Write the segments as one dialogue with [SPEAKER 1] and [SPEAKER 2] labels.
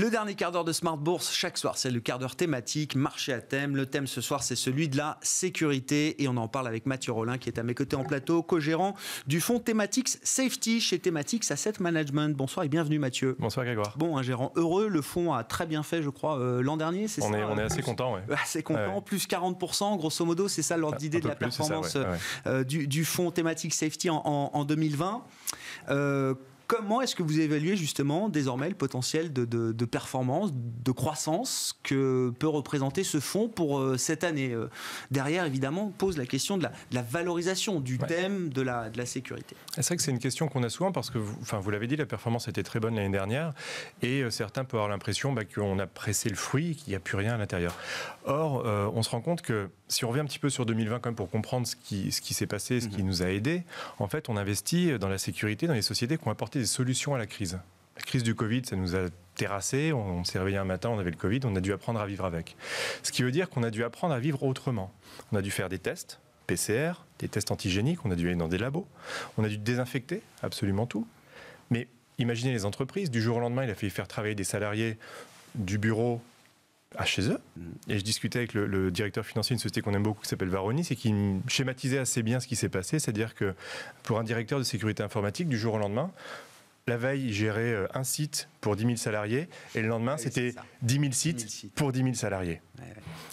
[SPEAKER 1] Le dernier quart d'heure de Smart Bourse, chaque soir, c'est le quart d'heure thématique, marché à thème. Le thème ce soir, c'est celui de la sécurité. Et on en parle avec Mathieu Rollin, qui est à mes côtés en plateau, co-gérant du fonds Thematics Safety chez Thematics Asset Management. Bonsoir et bienvenue, Mathieu. Bonsoir, Grégoire. Bon, un gérant heureux. Le fonds a très bien fait, je crois, euh, l'an dernier. C'est on, est, on est euh, assez content, oui. Assez content. Plus 40%, grosso modo, c'est ça l'ordre d'idée de la performance euh, du, fonds Thematics Safety en, 2020. Comment est-ce que vous évaluez justement désormais le potentiel de, performance, de croissance que peut représenter ce fonds pour euh, cette année euh, Derrière, évidemment, pose la question de la, valorisation du thème de la, sécurité.
[SPEAKER 2] C'est vrai que c'est une question qu'on a souvent parce que, vous, enfin, vous l'avez dit, la performance était très bonne l'année dernière et euh, certains peuvent avoir l'impression bah, qu'on a pressé le fruit, qu'il n'y a plus rien à l'intérieur. Or, on se rend compte que si on revient un petit peu sur 2020 quand même pour comprendre ce qui, ce qui s'est passé, ce qui mhm. nous a aidé, en fait, on investit dans la sécurité, dans les sociétés qui ont apporté des solutions à la crise. La crise du Covid, ça nous a terrassés, on s'est réveillé un matin, on avait le Covid, on a dû apprendre à vivre avec. Ce qui veut dire qu'on a dû apprendre à vivre autrement. On a dû faire des tests, PCR, des tests antigéniques, on a dû aller dans des labos, on a dû désinfecter absolument tout. Mais imaginez les entreprises, du jour au lendemain, il a fallu faire travailler des salariés du bureau à chez eux. Mm. Et je discutais avec le, directeur financier d'une société qu'on aime beaucoup qui s'appelle Varonis et qui schématisait assez bien ce qui s'est passé. C'est-à-dire que pour un directeur de sécurité informatique, du jour au lendemain, la veille, il gérait euh, un site pour 10 000 salariés et le lendemain, ah c'était 10 000 sites pour 10 000 salariés.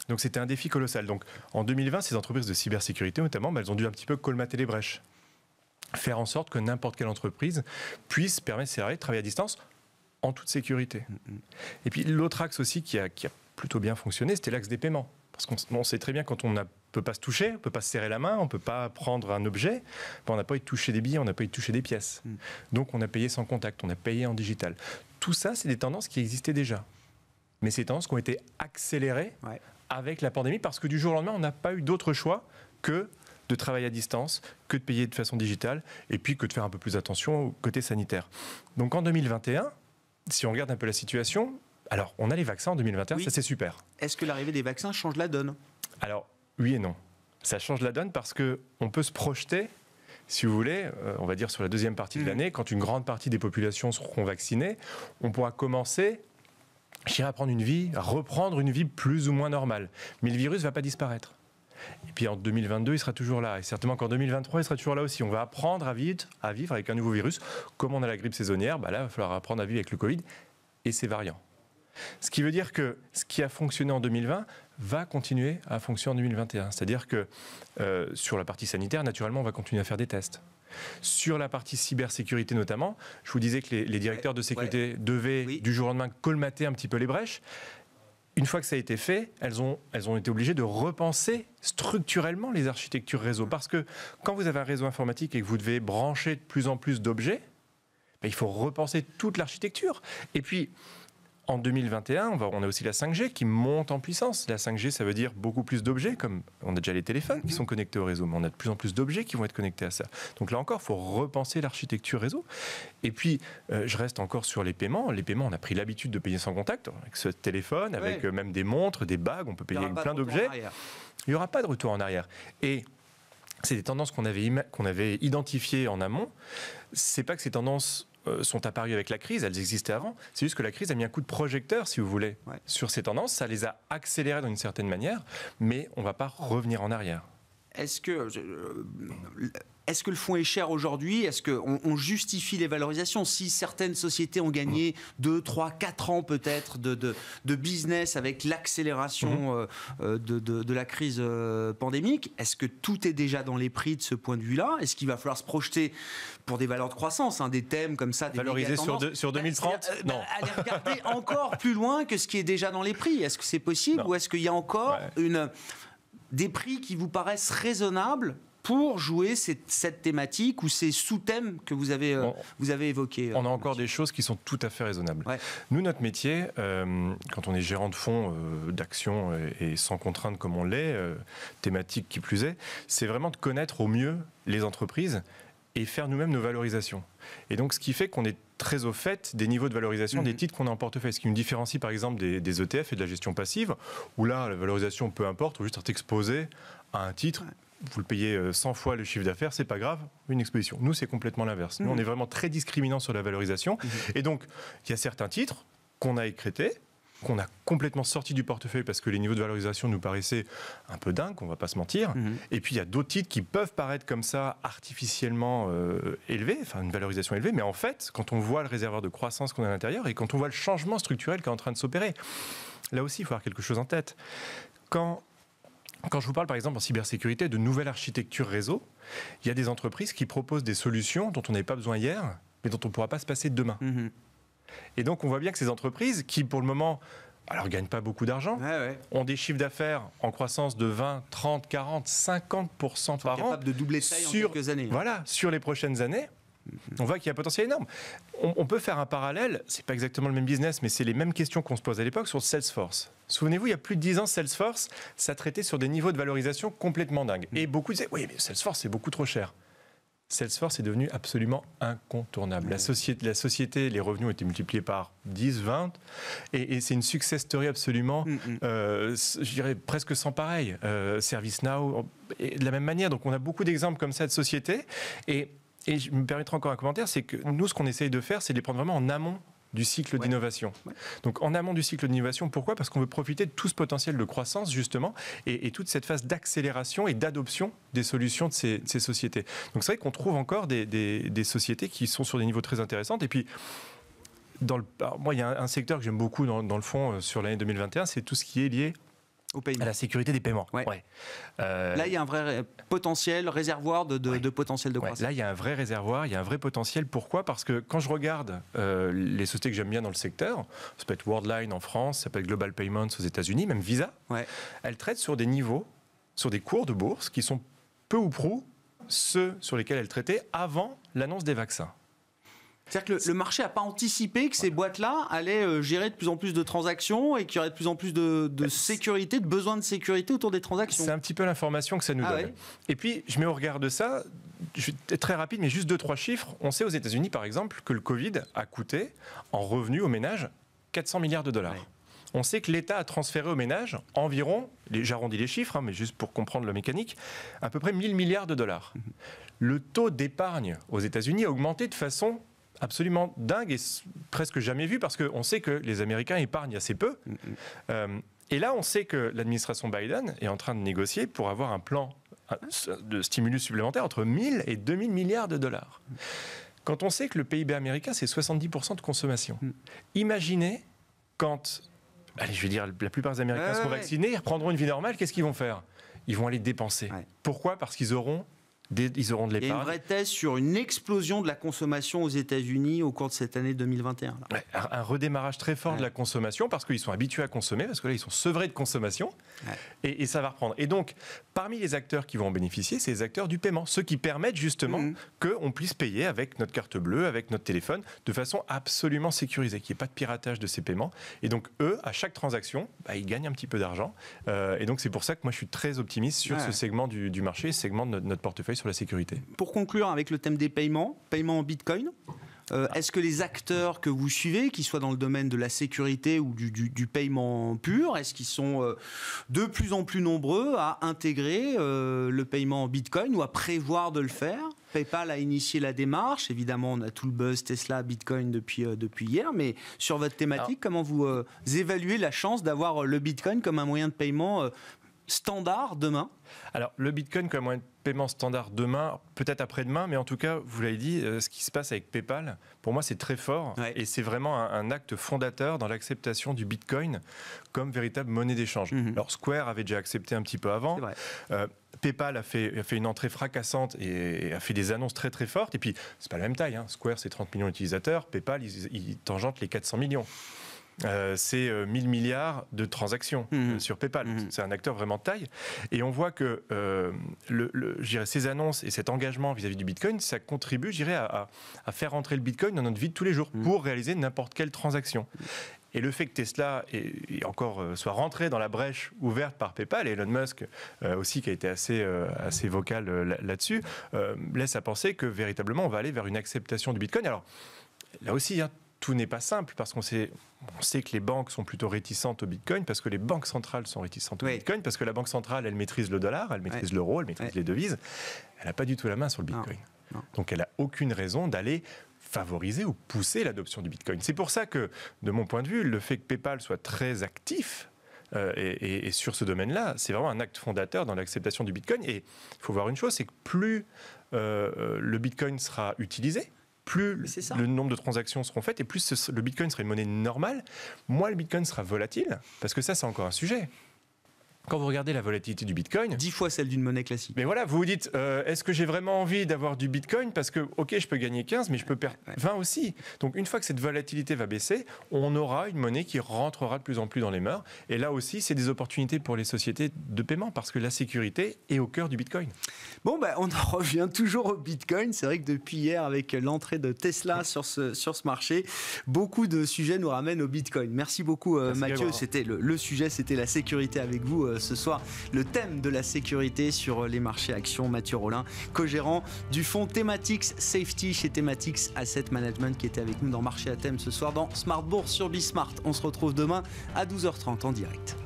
[SPEAKER 2] Donc c'était un défi colossal. Donc en 2020, ces entreprises de cybersécurité, notamment, bah, elles ont dû un petit peu colmater les brèches. Faire en sorte que n'importe quelle entreprise puisse permettre ses salariés de travailler à distance en toute sécurité. Mm, mm. Et puis l'autre axe aussi qui a plutôt bien fonctionné, c'était l'axe des paiements. Parce qu'on sait très bien quand on ne peut pas se toucher, on ne peut pas se serrer la main, on ne peut pas prendre un objet, ben, on n'a pas eu de toucher des billets, on n'a pas eu de toucher des pièces. Mm. Donc on a payé sans contact, on a payé en digital. Tout ça, c'est des tendances qui existaient déjà. Mais ces tendances qui ont été accélérées avec la pandémie, parce que du jour au lendemain, on n'a pas eu d'autre choix que de travailler à distance, que de payer de façon digitale, et puis que de faire un peu plus attention au côté sanitaire. Donc en 2021, si on regarde un peu la situation, alors, on a les vaccins en 2021, ça c'est super.
[SPEAKER 1] Est-ce que l'arrivée des vaccins change la donne Alors,
[SPEAKER 2] oui et non. Ça change la donne parce que on peut se projeter, si vous voulez, euh, on va dire sur la deuxième partie de mm. l'année, quand une grande partie des populations seront vaccinées, on pourra commencer à prendre une vie, reprendre une vie plus ou moins normale. Mais le virus ne va pas disparaître. Et puis en 2022, il sera toujours là. Et certainement qu'en 2023, il sera toujours là aussi. On va apprendre à vivre, avec un nouveau virus. Comme on a la grippe saisonnière, bah là, il va falloir apprendre à vivre avec le Covid et ses variants. Ce qui veut dire que ce qui a fonctionné en 2020 va continuer à fonctionner en 2021. C'est-à-dire que euh, sur la partie sanitaire, naturellement, on va continuer à faire des tests. Sur la partie cybersécurité notamment, je vous disais que les, directeurs de sécurité devaient du jour au lendemain colmater un petit peu les brèches. Une fois que ça a été fait, elles ont, elles ont été obligées de repenser structurellement les architectures réseau. Mm. Parce que quand vous avez un réseau informatique et que vous devez brancher de plus en plus d'objets, ben, il faut repenser toute l'architecture. Et puis, en 2021, on, on, a aussi la 5G qui monte en puissance. La 5G, ça veut dire beaucoup plus d'objets, comme on a déjà les téléphones qui mhm. sont connectés au réseau, mais on a de plus en plus d'objets qui vont être connectés à ça. Donc là encore, il faut repenser l'architecture réseau. Et puis, euh, je reste encore sur les paiements. Les paiements, on a pris l'habitude de payer sans contact, hein, avec ce téléphone, avec euh, même des montres, des bagues, on peut payer plein d'objets. Il n'y aura pas de retour en arrière. Et c'est des tendances qu'on avait, qu'on avait identifiées en amont. C'est pas que ces tendances euh, sont apparues avec la crise, elles existaient avant. C'est juste que la crise a mis un coup de projecteur, si vous voulez, sur ces tendances. Ça les a accélérées d'une certaine manière, mais on ne va pas revenir en arrière.
[SPEAKER 1] Est-ce que euh, est-ce que le fonds est cher aujourd'hui Est-ce qu'on on justifie les valorisations Si certaines sociétés ont gagné 2, 3, 4 ans peut-être de, business avec l'accélération mmh. euh, euh, de, la crise euh, pandémique, est-ce que tout est déjà dans les prix de ce point de vue-là Est-ce qu'il va falloir se projeter pour des valeurs de croissance, hein, des thèmes comme ça Valoriser sur, 2030 bah, Non. Bah, aller regarder encore plus loin que ce qui est déjà dans les prix. Est-ce que c'est possible ou est-ce qu'il y a encore des prix qui vous paraissent raisonnables pour jouer cette, cette thématique ou ces sous-thèmes que vous avez, euh, vous avez évoqués euh, On a encore des choses qui sont tout à fait raisonnables. Nous, notre métier,
[SPEAKER 2] euh, quand on est gérant de fonds d'action et, sans contrainte comme on l'est, thématique qui plus est, c'est vraiment de connaître au mieux les entreprises et faire nous-mêmes nos valorisations. Et donc, ce qui fait qu'on est très au fait des niveaux de valorisation des mmh. titres qu'on a en portefeuille. Ce qui nous différencie, par exemple, des, ETF e et de la gestion passive, où là, la valorisation, peu importe, on juste être exposé à un titre vous le payez 100 euh, fois le chiffre d'affaires, c'est pas grave, une exposition. Nous, c'est complètement l'inverse. Nous, on mm. est vraiment très discriminant sur la valorisation. Mm-hmm. Et donc, il y a certains titres qu'on a écrétés, qu'on a complètement sorti du portefeuille parce que les niveaux de valorisation nous paraissaient un peu dingues, on va pas se mentir. Mm-hmm. Et puis il y a d'autres titres qui peuvent paraître comme ça artificiellement euh, élevés, enfin une valorisation élevée, mais en fait, quand on voit le réservoir de croissance qu'on a à l'intérieur et quand on voit le changement structurel qui est en train de s'opérer, là aussi, il faut avoir quelque chose en tête. Quand quand je vous parle par exemple en cybersécurité de nouvelles architectures réseau, il y a des entreprises qui proposent des solutions dont on n'avait pas besoin hier, mais dont on ne pourra pas se passer demain. Mhm. Et donc on voit bien que ces entreprises qui pour le moment alors gagnent pas beaucoup d'argent, ont des chiffres d'affaires en croissance de 20, 30, 40, 50 par an. de doubler sur, quelques années. Voilà, sur les prochaines années. On voit qu'il y a un potentiel énorme. On, peut faire un parallèle, c'est pas exactement le même business, mais c'est les mêmes questions qu'on se pose à l'époque sur Salesforce. Souvenez-vous, il y a plus de 10 ans, Salesforce, ça traitait sur des niveaux de valorisation complètement dingues. Mm. Et beaucoup disaient, oui, mais Salesforce, c'est beaucoup trop cher. Salesforce est devenu absolument incontournable. La mm. société, la société, les revenus ont été multipliés par 10, 20, et, c'est une success story absolument, mm, euh, je dirais presque sans pareil. Euh, ServiceNow, de la même manière. Donc on a beaucoup d'exemples comme ça de société et et je me permettrai encore un commentaire, c'est que nous, ce qu'on essaye de faire, c'est de les prendre vraiment en amont du cycle d'innovation. Donc en amont du cycle d'innovation, pourquoi Parce qu'on veut profiter de tout ce potentiel de croissance justement et, toute cette phase d'accélération et d'adoption des solutions de ces, sociétés. Donc c'est vrai qu'on trouve encore des, sociétés qui sont sur des niveaux très intéressants et puis dans moi, il y a un secteur que j'aime beaucoup dans, le fond euh, sur l'année 2021, c'est tout ce qui est lié à la sécurité des paiements.
[SPEAKER 1] Euh, Là, il y a un vrai potentiel, réservoir de, potentiel de croissance. Là, il
[SPEAKER 2] y a un vrai réservoir, il y a un vrai potentiel. Pourquoi Parce que quand je regarde euh, les sociétés que j'aime bien dans le secteur, ça peut être Worldline en France, ça peut être Global Payments aux États-Unis, même Visa, elles traitent sur des niveaux, sur des cours de bourse qui sont peu ou prou ceux sur lesquels elles traitaient avant l'annonce des vaccins.
[SPEAKER 1] C'est-à-dire que le, marché n'a pas anticipé que ces boîtes-là allaient euh, gérer de plus en plus de transactions et qu'il y aurait de plus en plus de, bah, sécurité, de besoin de sécurité autour des transactions. C'est un petit
[SPEAKER 2] peu l'information que ça nous ah donne. et puis, je mets au regard de ça, je très rapide, mais juste deux, trois chiffres. On sait aux États-Unis, par exemple, que le Covid a coûté en revenus aux ménages 400 milliards de dollars. On sait que l'État a transféré aux ménages environ, j'arrondis les chiffres, hein, mais juste pour comprendre la mécanique, à peu près 1000 milliards de dollars. Mm-hmm. Le taux d'épargne aux États-Unis a augmenté de façon absolument dingue et presque jamais vu parce qu'on sait que les Américains épargnent assez peu. Mm, mm. Euh, et là, on sait que l'administration Biden est en train de négocier pour avoir un plan euh, de stimulus supplémentaire entre 1000 et 2000 milliards de dollars. Quand on sait que le PIB américain, c'est 70% de consommation, mm. imaginez quand, allez, je vais dire, la plupart des Américains seront vaccinés, ils reprendront une vie normale, qu'est-ce qu'ils vont faire Ils vont aller dépenser. Pourquoi Parce qu'ils auront ils auront de l'épargne. Il y a
[SPEAKER 1] une vraie sur une explosion de la consommation aux États-Unis au cours de cette année 2021.
[SPEAKER 2] un, redémarrage très fort de la consommation parce qu'ils sont habitués à consommer, parce que là, ils sont sevrés de consommation et, ça va reprendre. Et donc, parmi les acteurs qui vont en bénéficier, c'est les acteurs du paiement, ceux qui permettent justement mmh. qu'on puisse payer avec notre carte bleue, avec notre téléphone, de façon absolument sécurisée, qu'il n'y ait pas de piratage de ces paiements. Et donc, eux, à chaque transaction, bah, ils gagnent un petit peu d'argent. Euh, et donc, c'est pour ça que moi, je suis très optimiste sur ce segment du, marché, ce segment de notre portefeuille sur la sécurité.
[SPEAKER 1] Pour conclure avec le thème des paiements, paiement en Bitcoin, euh, Est-ce que les acteurs que vous suivez, qu'ils soient dans le domaine de la sécurité ou du, paiement pur, est-ce qu'ils sont euh, de plus en plus nombreux à intégrer euh, le paiement en Bitcoin ou à prévoir de le faire PayPal a initié la démarche. Évidemment, on a tout le buzz Tesla, Bitcoin depuis, depuis hier. Mais sur votre thématique, comment vous évaluez la chance d'avoir le Bitcoin comme un moyen de paiement standard demain Alors, le Bitcoin comme moyen de paiement standard demain, peut-être après-demain, mais en tout cas, vous l'avez dit, euh,
[SPEAKER 2] ce qui se passe avec PayPal, pour moi, c'est très fort et c'est vraiment un, acte fondateur dans l'acceptation du Bitcoin comme véritable monnaie d'échange. Mhm. Alors, Square avait déjà accepté un petit peu avant. Euh, PayPal a fait, fait, une entrée fracassante et, a fait des annonces très très fortes. Et puis, c'est pas la même taille. Hein. Square, c'est 30 millions d'utilisateurs. PayPal, il tangente les 400 millions ces euh, c'est 1000 euh, milliards de transactions mmh. euh, sur PayPal. Mmh. C'est un acteur vraiment de taille. Et on voit que le, ces annonces et cet engagement vis-à-vis du Bitcoin, ça contribue, j'irai à, faire rentrer le Bitcoin dans notre vie de tous les jours mmh. pour réaliser n'importe quelle transaction. Et le fait que Tesla et encore soit rentré dans la brèche ouverte par PayPal, et Elon Musk aussi qui a été assez, assez vocal là-dessus, laisse à penser que véritablement on va aller vers une acceptation du Bitcoin. Alors là aussi, hein, tout n'est pas simple parce qu'on sait, on sait que les banques sont plutôt réticentes au Bitcoin, parce que les banques centrales sont réticentes au Bitcoin, parce que la banque centrale, elle maîtrise le dollar, elle maîtrise l'euro, elle maîtrise les devises. Elle n'a pas du tout la main sur le Bitcoin. Donc elle n'a aucune raison d'aller favoriser ou pousser l'adoption du Bitcoin. C'est pour ça que, de mon point de vue, le fait que PayPal soit très actif euh, et, sur ce domaine-là, c'est vraiment un acte fondateur dans l'acceptation du Bitcoin. Et il faut voir une chose, c'est que plus euh, euh, le Bitcoin sera utilisé, plus le nombre de transactions seront faites et plus le Bitcoin sera une monnaie normale, moins le Bitcoin sera volatile, parce que ça, c'est encore un sujet quand vous regardez la volatilité du Bitcoin... 10 fois celle d'une monnaie classique. Mais voilà, vous vous dites, euh, est-ce que j'ai vraiment envie d'avoir du Bitcoin Parce que, ok, je peux gagner 15, mais je peux perdre 20 aussi. Donc une fois que cette volatilité va baisser, on aura une monnaie qui rentrera de plus en plus dans les mœurs. Et là aussi, c'est des opportunités pour les sociétés de paiement, parce que la sécurité
[SPEAKER 1] est au cœur du Bitcoin. Bon, bah, on en revient toujours au Bitcoin. C'est vrai que depuis hier, avec l'entrée de Tesla sur ce, sur ce marché, beaucoup de sujets nous ramènent au Bitcoin. Merci beaucoup, euh, Mathieu. C'était le, sujet, c'était la sécurité avec vous euh, ce soir le thème de la sécurité sur les marchés actions. Mathieu Rollin, co-gérant du fonds Thematics Safety chez Thematics Asset Management qui était avec nous dans Marché à thème ce soir dans Smart Bourse sur Bismart. On se retrouve demain à 12h30 en direct.